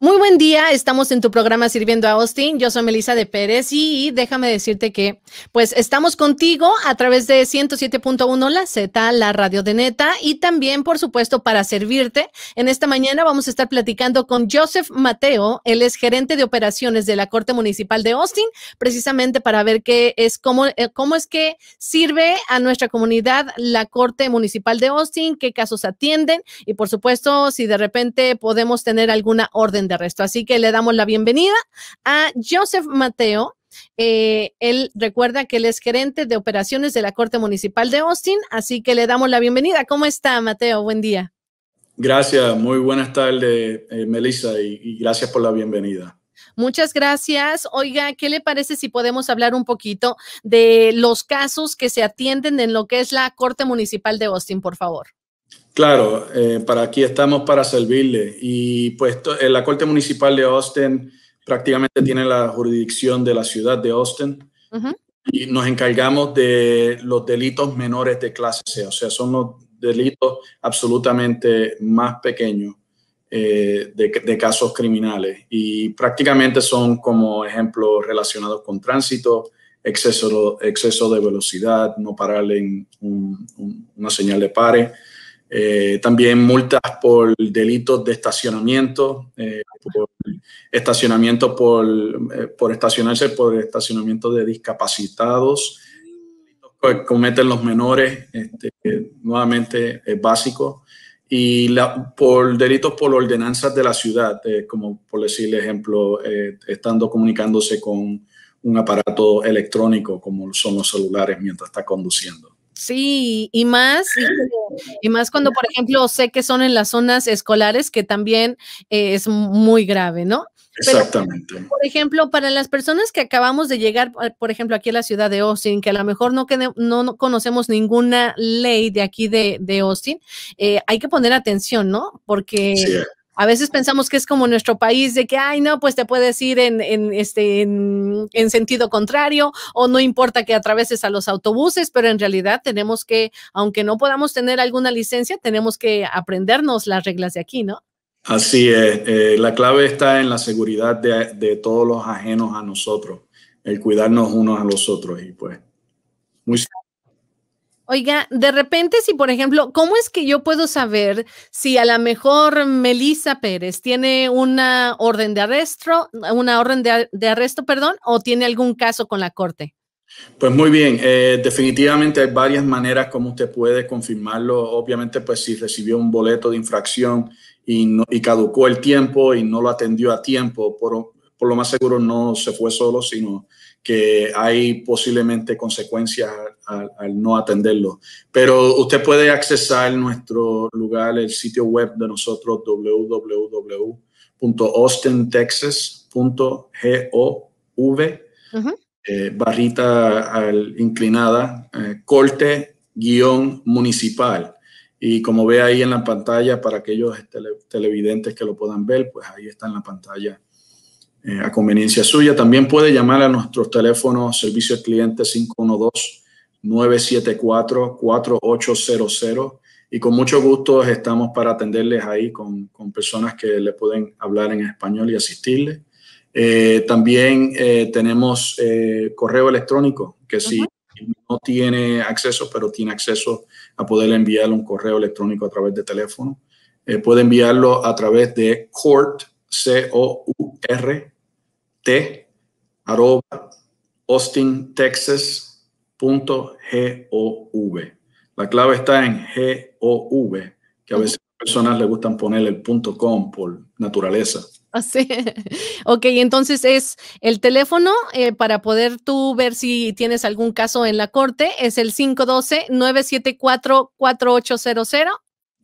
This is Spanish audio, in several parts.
Muy buen día, estamos en tu programa Sirviendo a Austin. Yo soy Melissa de Pérez y déjame decirte que pues estamos contigo a través de 107.1 La Z, la radio de neta y también por supuesto para servirte. En esta mañana vamos a estar platicando con Joseph Mateo, él es gerente de operaciones de la Corte Municipal de Austin, precisamente para ver qué es cómo eh, cómo es que sirve a nuestra comunidad la Corte Municipal de Austin, qué casos atienden y por supuesto si de repente podemos tener alguna orden de resto. Así que le damos la bienvenida a Joseph Mateo. Eh, él recuerda que él es gerente de operaciones de la Corte Municipal de Austin, así que le damos la bienvenida. ¿Cómo está, Mateo? Buen día. Gracias, muy buenas tardes, eh, Melissa, y gracias por la bienvenida. Muchas gracias. Oiga, ¿qué le parece si podemos hablar un poquito de los casos que se atienden en lo que es la Corte Municipal de Austin, por favor? Claro, eh, para aquí estamos para servirle. Y pues eh, la Corte Municipal de Austin prácticamente tiene la jurisdicción de la ciudad de Austin. Y nos encargamos de los delitos menores de clase C, o sea, son los delitos absolutamente más pequeños eh, de, casos criminales. Y prácticamente son como ejemplos relacionados con tránsito, exceso, exceso de velocidad, no parar en una señal de pare. Eh, también multas por delitos de estacionamiento, eh, por estacionamiento por, eh, por, estacionarse, por estacionamiento de discapacitados, que pues, cometen los menores, este, nuevamente es básico, y la, por delitos por ordenanzas de la ciudad, como por el ejemplo, estando comunicándose con un aparato electrónico como son los celulares mientras está conduciendo. Sí, y más, y más cuando, por ejemplo, sé que son en las zonas escolares, que también eh, es muy grave, ¿no? Exactamente. por ejemplo, para las personas que acabamos de llegar, ah, por ejemplo, aquí a la ciudad de Austin, que a lo mejor no, no, conocemos ninguna ley de aquí de, de Austin, eh, hay que poner atención, ¿no? Porque a veces pensamos que es como nuestro país de que, ay, no, pues te puedes ir en, en este, en, sentido contrario o no importa que atraveses a los autobuses, pero en realidad tenemos que, aunque no podamos tener alguna licencia, tenemos que aprendernos las reglas de aquí, ¿no? Así es, eh, la clave está en la seguridad de, de todos los ajenos a nosotros, el cuidarnos unos a los otros y pues muy Oiga, de repente, si por ejemplo, ¿cómo es que yo puedo saber si a lo mejor Melissa Pérez tiene una orden de arresto, una orden de, arresto, perdón, o tiene algún caso con la corte? Pues muy bien, eh, definitivamente hay varias maneras como usted puede confirmarlo. Obviamente, pues si recibió un boleto de infracción y, caducó el tiempo y no lo atendió a tiempo, por, por, lo más seguro no se fue solo, sino que hay posiblemente consecuencias al, no atenderlo. Pero usted puede accesar nuestro lugar, el sitio web de nosotros, www.austintexas.gov, eh, barrita inclinada, eh, corte guión municipal. Y como ve ahí en la pantalla, para aquellos televidentes que lo puedan ver, pues ahí está en la pantalla eh, a conveniencia suya. También puede llamar a nuestros teléfonos servicio al cliente 512 974-4800 y con mucho gusto estamos para atenderles ahí con, personas que le pueden hablar en español y asistirle eh, también eh, tenemos eh, correo electrónico, que si no tiene acceso, pero tiene acceso a poder enviarle un correo electrónico a través de teléfono, puede enviarlo a través de court, c o u r t arroba, Austin, .gov. La clave está en g que a veces a personas le gustan poner el punto .com por naturaleza. Así. Ok, entonces es el teléfono eh, para poder tú ver si tienes algún caso en la corte, es el 512-974-4800, ¿correcto?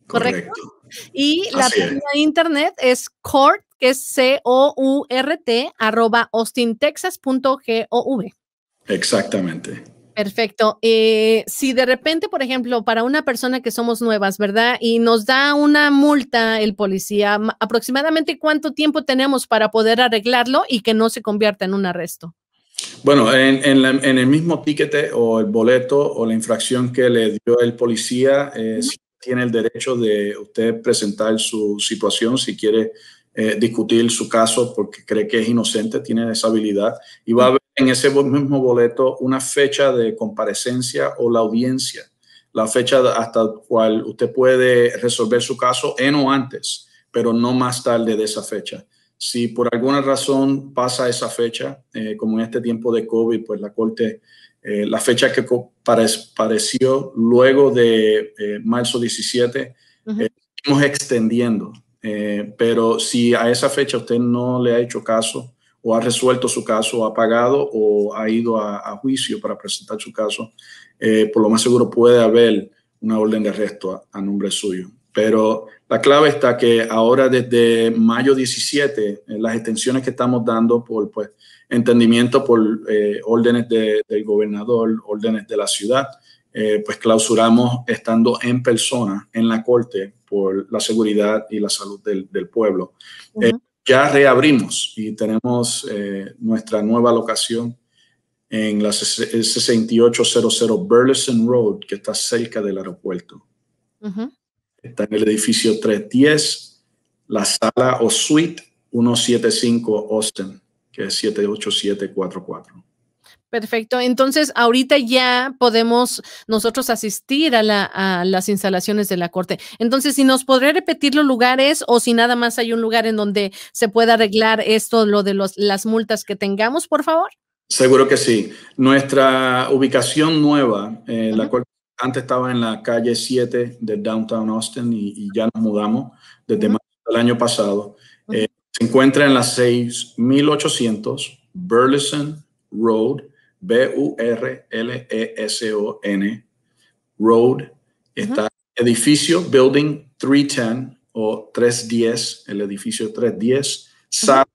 Correcto. Y la página de internet es court, que es C-O-U-R-T, arroba Exactamente. Perfecto. Eh, si de repente, por ejemplo, para una persona que somos nuevas, ¿verdad? Y nos da una multa el policía, aproximadamente cuánto tiempo tenemos para poder arreglarlo y que no se convierta en un arresto. Bueno, en, el mismo piquete o el boleto o la infracción que le dio el policía, eh, tiene el derecho de usted presentar su situación si quiere eh, discutir su caso porque cree que es inocente, tiene esa habilidad y va a haber en ese mismo boleto una fecha de comparecencia o la audiencia, la fecha hasta la cual usted puede resolver su caso en o antes, pero no más tarde de esa fecha. Si por alguna razón pasa esa fecha, eh, como en este tiempo de COVID, pues la Corte, eh, la fecha que apareció luego de eh, marzo 17, uh extendiendo. pero si a esa fecha usted no le ha hecho caso, o ha resuelto su caso, ha pagado o ha ido a, juicio para presentar su caso, eh, por lo más seguro puede haber una orden de arresto a, nombre suyo. Pero la clave está que ahora desde mayo 17, eh, las extensiones que estamos dando por pues, entendimiento, por eh, órdenes del gobernador, órdenes de la ciudad, pues clausuramos estando en persona en la corte por la seguridad y la salud del, pueblo ya reabrimos y tenemos eh, nuestra nueva locación en la 6800 Burleson Road, que está cerca del aeropuerto. Está en el edificio 310, la sala o suite 175 Austin, que es 78744. Perfecto. Entonces, ahorita ya podemos nosotros asistir a, las instalaciones de la corte. Entonces, si nos podré repetir los lugares o si nada más hay un lugar en donde se pueda arreglar esto, lo de las multas que tengamos, por favor. Seguro que sí. Nuestra ubicación nueva, eh, la cual antes estaba en la calle 7 de Downtown Austin y, ya nos mudamos desde el año pasado, eh, se encuentra en la 6800 Burleson Road B-U-R-L-E-S-O-N, Road, está edificio Building 310 o 310, el edificio 310, sala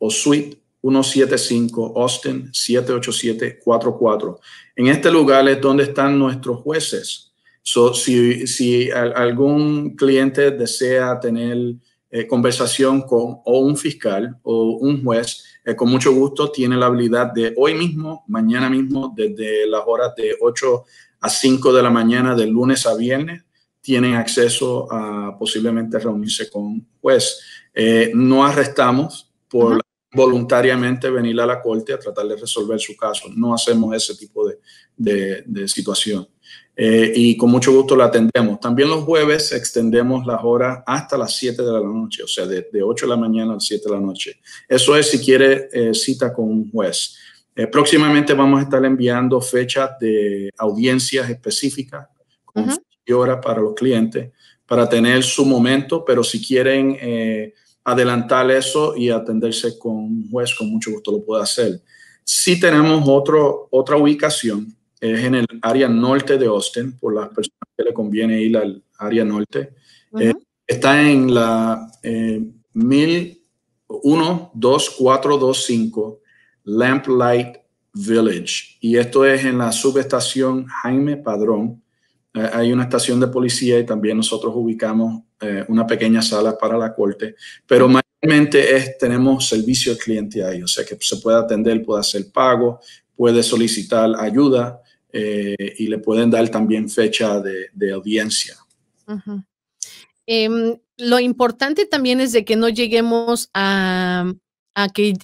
o suite 175, Austin 78744. En este lugar es donde están nuestros jueces. So, si, si algún cliente desea tener eh, conversación con o un fiscal o un juez, eh, con mucho gusto tiene la habilidad de hoy mismo, mañana mismo, desde las horas de 8 a 5 de la mañana, de lunes a viernes, tienen acceso a posiblemente reunirse con juez. Eh, no arrestamos por voluntariamente venir a la corte a tratar de resolver su caso. No hacemos ese tipo de situación. Eh, y con mucho gusto la atendemos. También los jueves extendemos las horas hasta las 7 de la noche, o sea, de, 8 de la mañana a las 7 de la noche. Eso es si quiere eh, cita con un juez. Eh, próximamente vamos a estar enviando fechas de audiencias específicas y horas para los clientes para tener su momento, pero si quieren adelantar eso y atenderse con un juez, con mucho gusto lo puede hacer. Si tenemos otro, otra ubicación es en el área norte de Austin, por las personas que le conviene ir al área norte. eh, está en la eh, Lamp Lamplight Village. Y esto es en la subestación Jaime Padrón. Eh, hay una estación de policía y también nosotros ubicamos eh, una pequeña sala para la corte. Pero mayormente es, tenemos servicio al cliente ahí, o sea que se puede atender, puede hacer pago, puede solicitar ayuda eh, y le pueden dar también fecha de, audiencia. Em, lo importante también es de que no lleguemos a, que,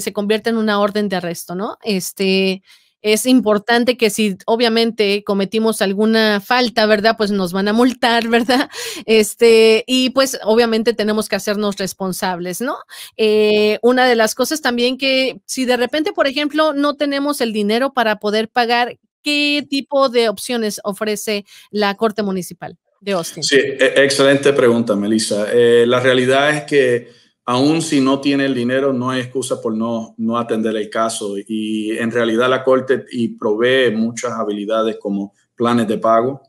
se convierta en una orden de arresto, ¿no? Este, es importante que si obviamente cometimos alguna falta, ¿verdad? Pues nos van a multar, ¿verdad? Este, y pues obviamente tenemos que hacernos responsables, ¿no? Eh, una de las cosas también que si de repente, por ejemplo, no tenemos el dinero para poder pagar, qué tipo de opciones ofrece la Corte Municipal de Austin. Sí, e, excelente pregunta, Melissa. Eh, la realidad es que aún si no tiene el dinero, no hay excusa por no, no atender el caso. Y en realidad la Corte y provee muchas habilidades como planes de pago.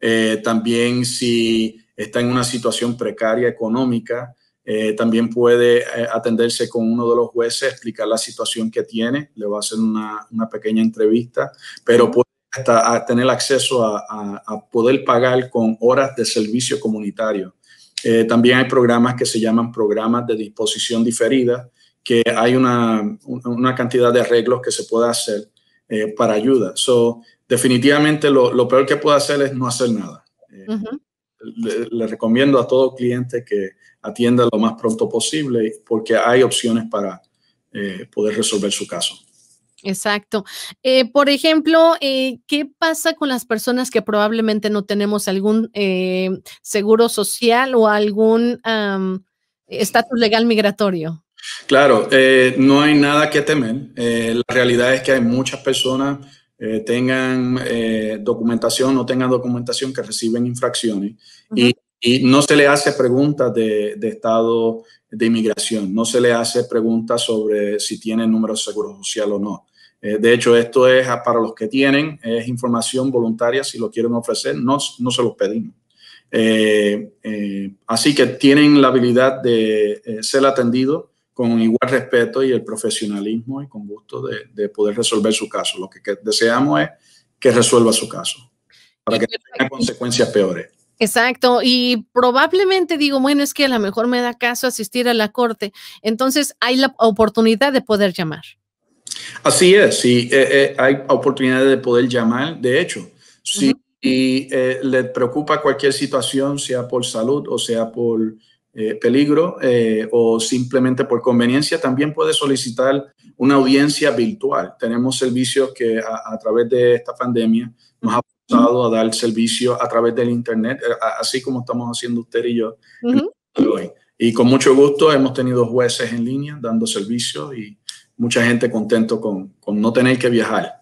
Eh, también si está en una situación precaria económica, eh, también puede eh, atenderse con uno de los jueces, explicar la situación que tiene, le va a hacer una, pequeña entrevista, pero puede hasta ah, tener acceso a, poder pagar con horas de servicio comunitario. Eh, también hay programas que se llaman programas de disposición diferida, que hay una, cantidad de arreglos que se puede hacer para ayuda. So, definitivamente lo, peor que puede hacer es no hacer nada le, recomiendo a todo cliente que atienda lo más pronto posible porque hay opciones para eh, poder resolver su caso. Exacto. Eh, por ejemplo, eh, ¿qué pasa con las personas que probablemente no tenemos algún seguro social o algún estatus legal migratorio? Claro, no hay nada que temer. la realidad es que hay muchas personas eh, tengan eh, documentación, o tengan documentación, que reciben infracciones. y, no se le hace preguntas de, estado de inmigración, no se le hace preguntas sobre si tienen número de seguro social o no. Eh, de hecho, esto es para los que tienen, es información voluntaria, si lo quieren ofrecer, no, no se los pedimos. así que tienen la habilidad de ser atendidos con igual respeto y el profesionalismo y con gusto de, poder resolver su caso. Lo que, deseamos es que resuelva su caso para que no tenga consecuencias peores. Exacto, y probablemente digo, bueno, es que a lo mejor me da caso asistir a la corte, entonces hay la oportunidad de poder llamar. Así es, sí, eh, eh, hay oportunidad de poder llamar, de hecho, si eh, le preocupa cualquier situación, sea por salud o sea por eh, peligro eh, o simplemente por conveniencia, también puede solicitar una audiencia virtual. Tenemos servicios que a, través de esta pandemia nos ha pasado a dar servicio a través del Internet, eh, así como estamos haciendo usted y yo hoy. Y con mucho gusto hemos tenido jueces en línea dando servicio y mucha gente contento con, con no tener que viajar.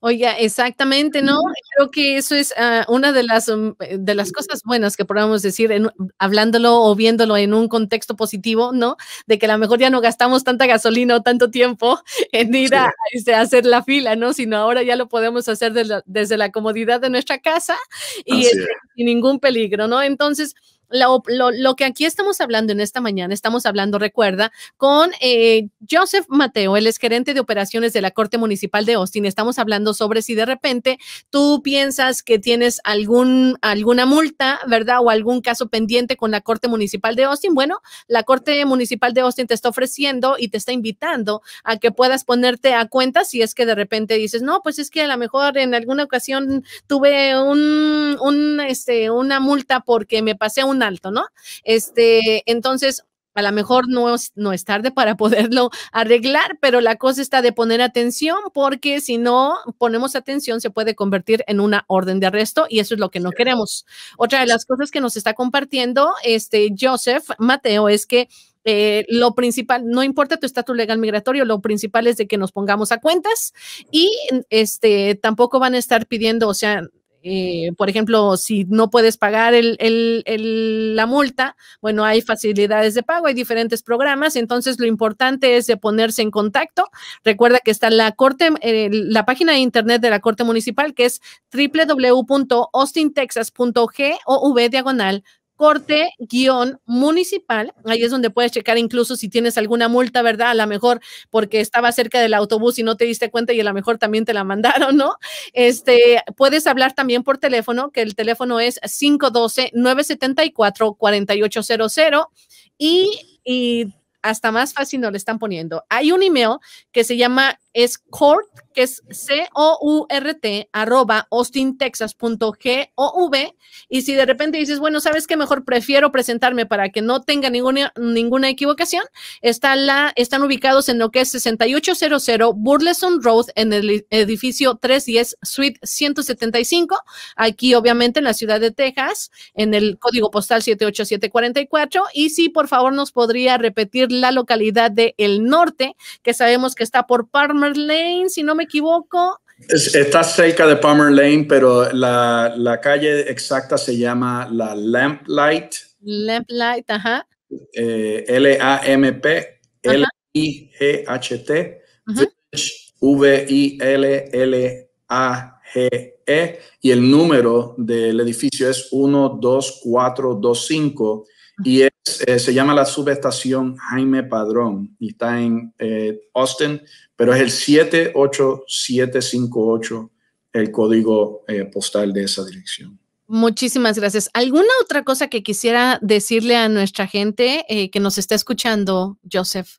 Oiga, exactamente, ¿no? Creo que eso es ah, una de las, mm, eh, de las cosas buenas que podamos decir, en, hablándolo o viéndolo en un contexto positivo, ¿no? De que a lo mejor ya no gastamos tanta gasolina o tanto tiempo en ir este, a, hacer la fila, ¿no? Sino ahora ya lo podemos hacer desde la comodidad de nuestra casa y este, sin ningún peligro, ¿no? Entonces, lo, que aquí estamos hablando en esta mañana, estamos hablando, recuerda, con eh, Joseph Mateo, el ex gerente de operaciones de la Corte Municipal de Austin. Estamos hablando sobre si de repente tú piensas que tienes algún, alguna multa, ¿verdad? O algún caso pendiente con la Corte Municipal de Austin. Bueno, la Corte Municipal de Austin te está ofreciendo y te está invitando a que puedas ponerte a cuenta si es que de repente dices, no, pues es que a lo mejor en alguna ocasión tuve un, un este, una multa porque me pasé un alto, ¿no? Este, entonces, a lo mejor no es, no es tarde para poderlo arreglar, pero la cosa está de poner atención porque si no ponemos atención se puede convertir en una orden de arresto y eso es lo que no queremos. Otra de las cosas que nos está compartiendo este Joseph Mateo es que eh, lo principal, no importa tu estatus legal migratorio, lo principal es de que nos pongamos a cuentas y este tampoco van a estar pidiendo, o sea, eh, por ejemplo, si no puedes pagar la multa, bueno, hay facilidades de pago, hay diferentes programas, entonces lo importante es de ponerse en contacto. Recuerda que está la corte, eh, la página de internet de la Corte Municipal, que es www.austintexas.gov diagonal corte guión municipal. Ahí es donde puedes checar incluso si tienes alguna multa, ¿verdad? A lo mejor porque estaba cerca del autobús y no te diste cuenta y a lo mejor también te la mandaron, ¿no? Este, puedes hablar también por teléfono, que el teléfono es 512-974-4800 y, y hasta más fácil no le están poniendo. Hay un email que se llama es court, que es C-O-U-R-T, arroba austintexas.gov. Y si de repente dices, bueno, ¿sabes qué? Mejor prefiero presentarme para que no tenga ninguna, ninguna equivocación. Está la, están ubicados en lo que es 6800 Burleson Road, en el edificio 310, Suite 175. Aquí, obviamente, en la ciudad de Texas, en el código postal 78744. Y si, por favor, nos podría repetir la localidad de El Norte, que sabemos que está por Parma. Lane, si no me equivoco. Está cerca de Palmer Lane, pero la, calle exacta se llama la Lamplight. Lamplight, ajá. Eh, L-A-M-P, L-I-G-H-T, V-I-L-L-A-G-E, y el número del edificio es 12425 y es eh, se llama la subestación Jaime Padrón y está en eh, Austin, pero es el 78758, el código eh, postal de esa dirección. Muchísimas gracias. ¿Alguna otra cosa que quisiera decirle a nuestra gente que nos está escuchando, Joseph?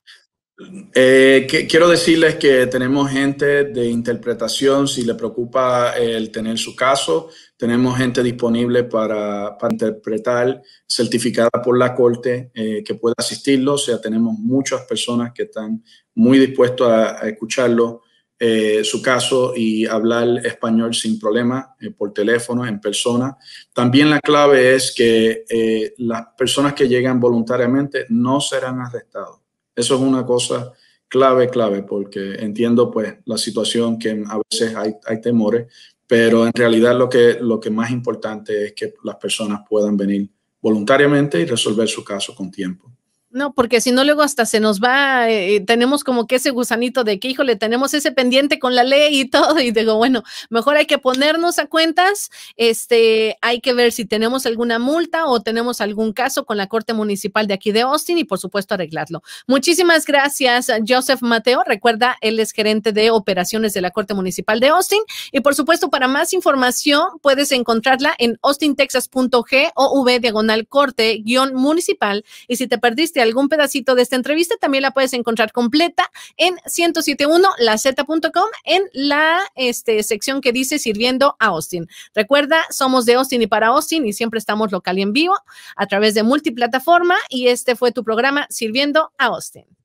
quiero decirles que tenemos gente de interpretación, si le preocupa el tener su caso, tenemos gente disponible para, interpretar, certificada por la corte, eh, que pueda asistirlo. O sea, tenemos muchas personas que están muy dispuestas a, escucharlo, eh, su caso y hablar español sin problema, eh, por teléfono, en persona. También la clave es que las personas que llegan voluntariamente no serán arrestados. Eso es una cosa clave, clave, porque entiendo pues la situación que a veces hay, hay temores, pero en realidad lo que, lo que más importante es que las personas puedan venir voluntariamente y resolver su caso con tiempo. No, porque si no, luego hasta se nos va, eh, eh, tenemos como que ese gusanito de que, híjole, tenemos ese pendiente con la ley y todo, y digo, bueno, mejor hay que ponernos a cuentas, este, hay que ver si tenemos alguna multa o tenemos algún caso con la Corte Municipal de aquí de Austin y, por supuesto, arreglarlo. Muchísimas gracias, Joseph Mateo. Recuerda, él es gerente de operaciones de la Corte Municipal de Austin y, por supuesto, para más información puedes encontrarla en austintexas.gov diagonal corte guión municipal y si te perdiste este, algún pedacito de esta entrevista, también la puedes encontrar completa en 1071 z.com en la este, sección que dice Sirviendo a Austin. Recuerda, somos de Austin y para Austin y siempre estamos local y en vivo a través de multiplataforma y este fue tu programa Sirviendo a Austin.